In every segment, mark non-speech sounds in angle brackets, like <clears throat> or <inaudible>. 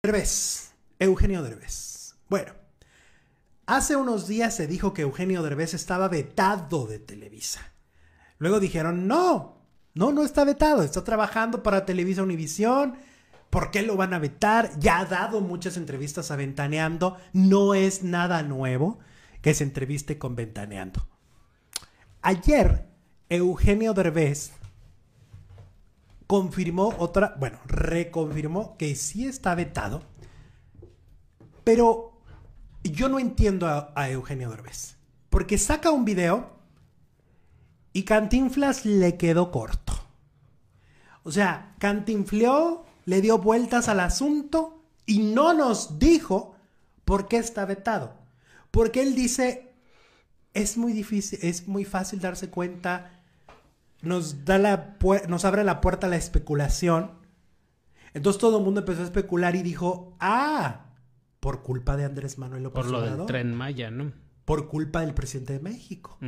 Derbez, Eugenio Derbez. Bueno, hace unos días se dijo que Eugenio Derbez estaba vetado de Televisa. Luego dijeron, no, no, no está vetado, está trabajando para Televisa Univisión. ¿Por qué lo van a vetar? Ya ha dado muchas entrevistas a Ventaneando. No es nada nuevo que se entreviste con Ventaneando. Ayer, Eugenio Derbez confirmó otra, bueno, reconfirmó que sí está vetado, pero yo no entiendo a, Eugenio Derbez, porque saca un video y Cantinflas le quedó corto. O sea, cantinfleó, le dio vueltas al asunto y no nos dijo por qué está vetado. Porque él dice, es muy difícil, es muy fácil darse cuenta nos, da la nos abre la puerta a la especulación. Entonces todo el mundo empezó a especular y dijo, ah, por culpa de Andrés Manuel López Por lo del tren Maya, ¿no? Por culpa del presidente de México.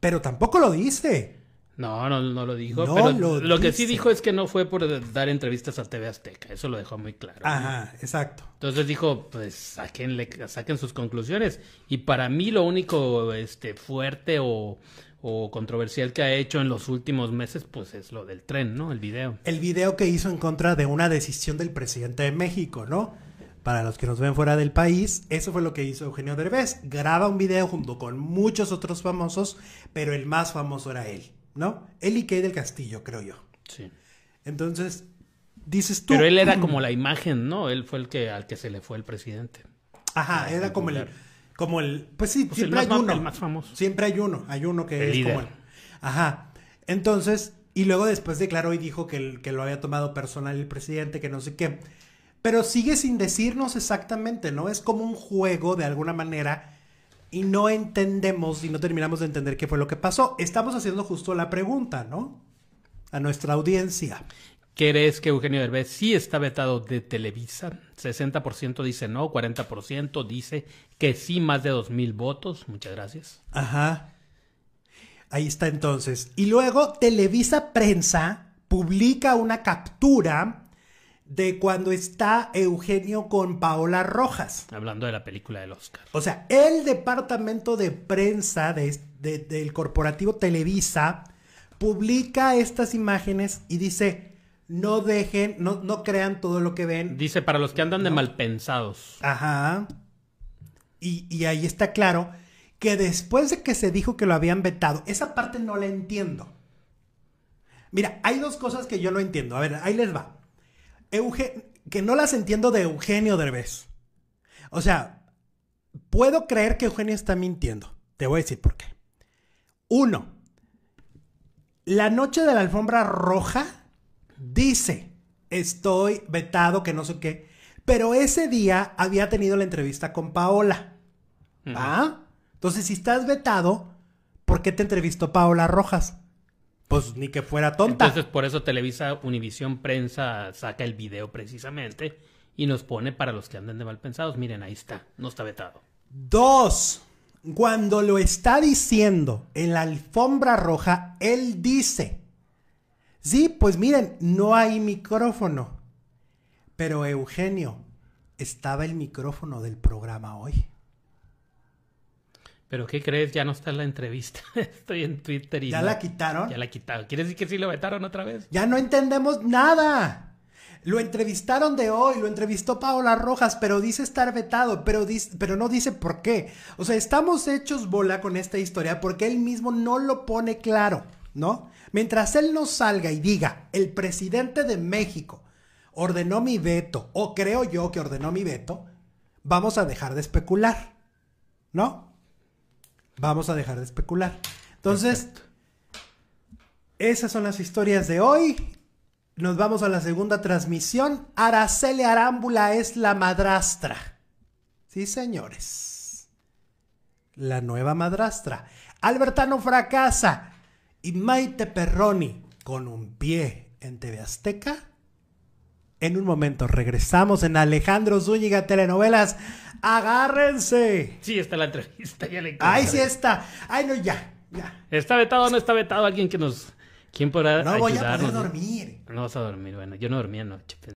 Pero tampoco lo dice. No, no, lo dijo. pero lo, que sí dijo es que no fue por dar entrevistas a TV Azteca. Eso lo dejó muy claro. Ajá, exacto. Entonces dijo, pues saquenle, saquen sus conclusiones. Y para mí lo único este, fuerte o, o controversial que ha hecho en los últimos meses, pues es lo del tren, ¿no? El video. El video que hizo en contra de una decisión del presidente de México, ¿no? Para los que nos ven fuera del país, eso fue lo que hizo Eugenio Derbez. Graba un video junto con muchos otros famosos, pero el más famoso era él. ¿no? Él y del Castillo, creo yo. Sí. Entonces, dices tú. Pero él era <clears throat> como la imagen, ¿no? Él fue el que al que se le fue el presidente. Ajá, era como el, como el. Pues sí, pues siempre hay uno. más famoso. Siempre hay uno. Hay uno que es como Ajá. Entonces, y luego después declaró y dijo que, el, que lo había tomado personal el presidente, que no sé qué. Pero sigue sin decirnos exactamente, ¿no? Es como un juego de alguna manera y no entendemos y no terminamos de entender qué fue lo que pasó. Estamos haciendo justo la pregunta, ¿no? A nuestra audiencia. ¿Crees que Eugenio Derbez sí está vetado de Televisa? 60% dice no, 40% dice que sí, más de 2.000 votos. Muchas gracias. Ajá. Ahí está entonces. Y luego Televisa Prensa publica una captura de cuando está Eugenio con Paola Rojas. Hablando de la película del Oscar. O sea, el departamento de prensa de, del corporativo Televisa publica estas imágenes y dice, no dejen, no, no crean todo lo que ven. Dice, para los que andan de malpensados. Ajá. Y, y ahí está claro que después de que se dijo que lo habían vetado, esa parte no la entiendo. Mira, hay dos cosas que yo no entiendo. A ver, ahí les va que no las entiendo de Eugenio Derbez. O sea, puedo creer que Eugenio está mintiendo. Te voy a decir por qué. Uno, la noche de la alfombra roja dice, estoy vetado, que no sé qué. Pero ese día había tenido la entrevista con Paola. Ah, Entonces, si estás vetado, ¿por qué te entrevistó Paola Rojas? Pues ni que fuera tonta. Entonces, por eso Televisa Univisión Prensa saca el video precisamente y nos pone para los que anden de mal pensados. Miren, ahí está, no está vetado. Dos, cuando lo está diciendo en la alfombra roja, él dice: Sí, pues miren, no hay micrófono. Pero Eugenio, estaba el micrófono del programa hoy. ¿Pero qué crees? Ya no está en la entrevista. <laughs> Estoy en Twitter y. ¿Ya la quitaron? Ya la quitaron. ¿Quieres decir que sí lo vetaron otra vez? ¡Ya no entendemos nada! Lo entrevistaron de hoy, lo entrevistó Paola Rojas, pero dice estar vetado, pero, pero no dice por qué. O sea, estamos hechos bola con esta historia porque él mismo no lo pone claro, ¿no? Mientras él no salga y diga, el presidente de México ordenó mi veto, o creo yo que ordenó mi veto, vamos a dejar de especular, ¿no? Vamos a dejar de especular. Entonces, esas son las historias de hoy. Nos vamos a la segunda transmisión. Araceli Arámbula es la madrastra. Sí, señores. La nueva madrastra. Albertano fracasa. Y Maite Perroni, con un pie en TV Azteca, en un momento regresamos en Alejandro Zúñiga Telenovelas. ¡Agárrense! Sí, está la entrevista, ya le ¡Ay, sí está! ¡Ay, no, ya! ya. ¿Está vetado o no está vetado? Alguien que nos. ¿Quién podrá.? No voy a poder dormir. No vas a dormir, bueno, yo no dormí anoche.